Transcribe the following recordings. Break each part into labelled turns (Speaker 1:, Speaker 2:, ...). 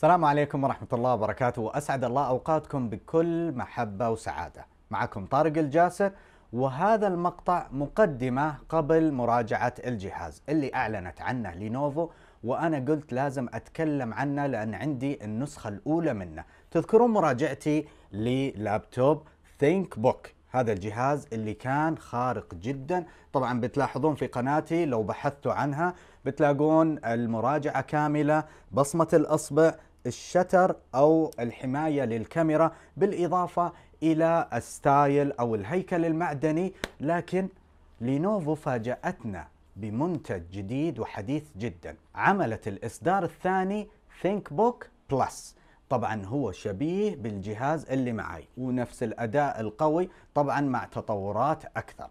Speaker 1: السلام عليكم ورحمة الله وبركاته وأسعد الله أوقاتكم بكل محبة وسعادة معكم طارق الجاسر وهذا المقطع مقدمة قبل مراجعة الجهاز اللي أعلنت عنه لينوفو وأنا قلت لازم أتكلم عنه لأن عندي النسخة الأولى منه تذكرون مراجعتي للابتوب ثينك بوك هذا الجهاز اللي كان خارق جدا طبعا بتلاحظون في قناتي لو بحثتوا عنها بتلاقون المراجعة كاملة بصمة الأصبع الشتر او الحمايه للكاميرا بالاضافه الى الستايل او الهيكل المعدني لكن لينوفو فاجاتنا بمنتج جديد وحديث جدا عملت الاصدار الثاني ثينك بوك بلس طبعا هو شبيه بالجهاز اللي معي ونفس الاداء القوي طبعا مع تطورات اكثر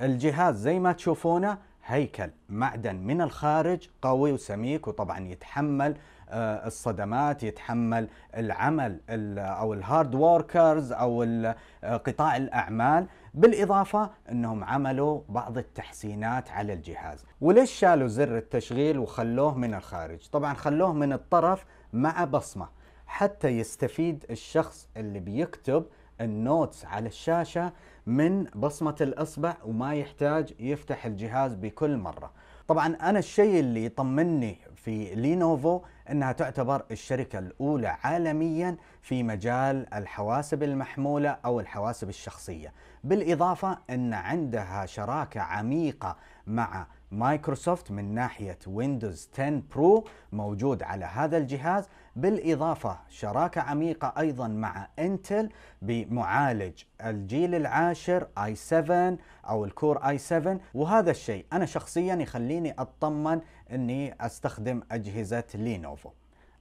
Speaker 1: الجهاز زي ما تشوفونه هيكل معدن من الخارج قوي وسميك وطبعا يتحمل آه، الصدمات يتحمل العمل او الهارد ووركرز او آه، قطاع الاعمال بالاضافه انهم عملوا بعض التحسينات على الجهاز وليش شالوا زر التشغيل وخلوه من الخارج طبعا خلوه من الطرف مع بصمه حتى يستفيد الشخص اللي بيكتب النوتس على الشاشة من بصمة الإصبع وما يحتاج يفتح الجهاز بكل مرة طبعا أنا الشيء اللي يطمني في لينوفو أنها تعتبر الشركة الأولى عالميا في مجال الحواسب المحمولة أو الحواسب الشخصية بالإضافة أن عندها شراكة عميقة مع مايكروسوفت من ناحية ويندوز 10 برو موجود على هذا الجهاز بالإضافة شراكة عميقة أيضا مع انتل بمعالج الجيل العاشر اي 7 أو الكور اي 7 وهذا الشيء أنا شخصيا يخليني أطمن أني أستخدم أجهزة لينوفو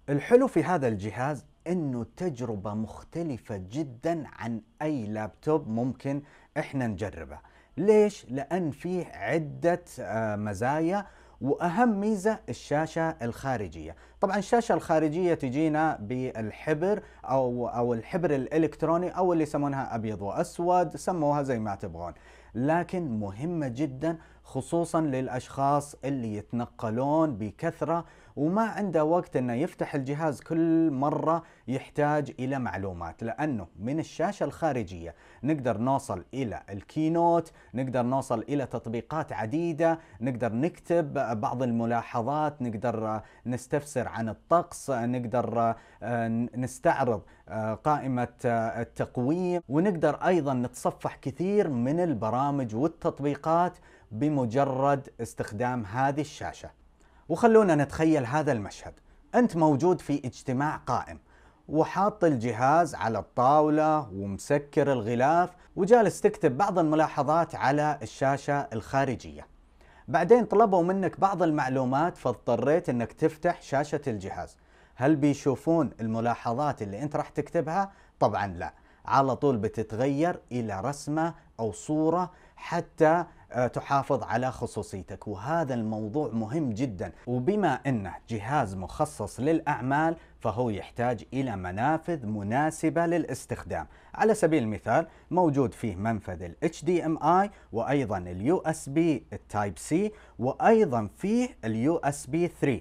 Speaker 1: الحلو في هذا الجهاز انه تجربة مختلفة جدا عن اي لابتوب ممكن احنا نجربه ليش؟ لان فيه عدة آه، مزايا واهم ميزه الشاشه الخارجيه طبعا الشاشه الخارجيه تجينا بالحبر او او الحبر الالكتروني او اللي يسمونها ابيض واسود سموها زي ما تبغون لكن مهمه جدا خصوصا للأشخاص اللي يتنقلون بكثرة وما عنده وقت أنه يفتح الجهاز كل مرة يحتاج إلى معلومات لأنه من الشاشة الخارجية نقدر نوصل إلى الكينوت نقدر نوصل إلى تطبيقات عديدة نقدر نكتب بعض الملاحظات نقدر نستفسر عن الطقس نقدر آه، نستعرض آه، قائمة آه، التقويم ونقدر أيضا نتصفح كثير من البرامج والتطبيقات بمجرد استخدام هذه الشاشه وخلونا نتخيل هذا المشهد انت موجود في اجتماع قائم وحاط الجهاز على الطاولة ومسكر الغلاف وجالس تكتب بعض الملاحظات على الشاشة الخارجية بعدين طلبوا منك بعض المعلومات فاضطريت انك تفتح شاشة الجهاز هل بيشوفون الملاحظات اللي انت راح تكتبها؟ طبعا لا على طول بتتغير الى رسمة او صورة حتى آه، تحافظ على خصوصيتك وهذا الموضوع مهم جدا وبما انه جهاز مخصص للاعمال فهو يحتاج الى منافذ مناسبه للاستخدام على سبيل المثال موجود فيه منفذ ال HDMI وايضا اس USB Type C وايضا فيه اس USB 3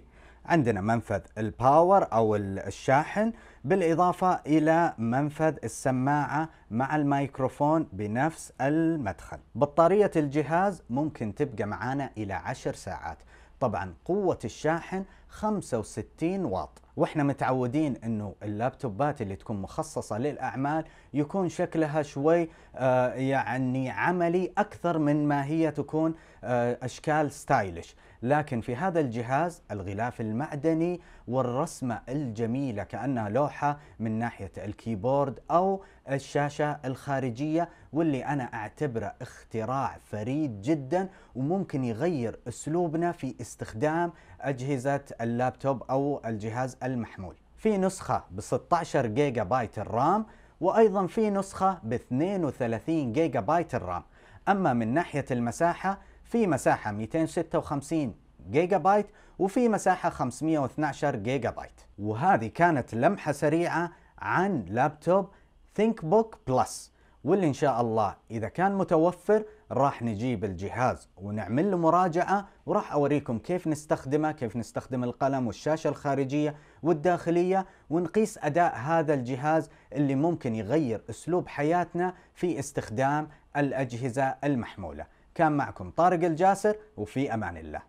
Speaker 1: عندنا منفذ الباور أو الشاحن بالإضافة إلى منفذ السماعة مع الميكروفون بنفس المدخل بطارية الجهاز ممكن تبقى معانا إلى 10 ساعات طبعا قوة الشاحن 65 واط واحنا متعودين انه اللابتوبات اللي تكون مخصصه للاعمال يكون شكلها شوي آه، يعني عملي اكثر من ما هي تكون آه، اشكال ستايلش لكن في هذا الجهاز الغلاف المعدني والرسمه الجميله كانها لوحه من ناحيه الكيبورد او الشاشه الخارجيه واللي انا اعتبره اختراع فريد جدا وممكن يغير اسلوبنا في استخدام اجهزه اللابتوب او الجهاز المحمول في نسخة ب 16 جيجا بايت الرام وأيضا في نسخة ب 32 جيجا بايت الرام أما من ناحية المساحة في مساحة 256 جيجا بايت وفي مساحة 512 جيجا بايت وهذه كانت لمحة سريعة عن لابتوب ثينك بوك بلس واللي ان شاء الله اذا كان متوفر راح نجيب الجهاز ونعمل له مراجعه وراح اوريكم كيف نستخدمه كيف نستخدم القلم والشاشه الخارجيه والداخليه ونقيس اداء هذا الجهاز اللي ممكن يغير اسلوب حياتنا في استخدام الاجهزه المحموله كان معكم طارق الجاسر وفي امان الله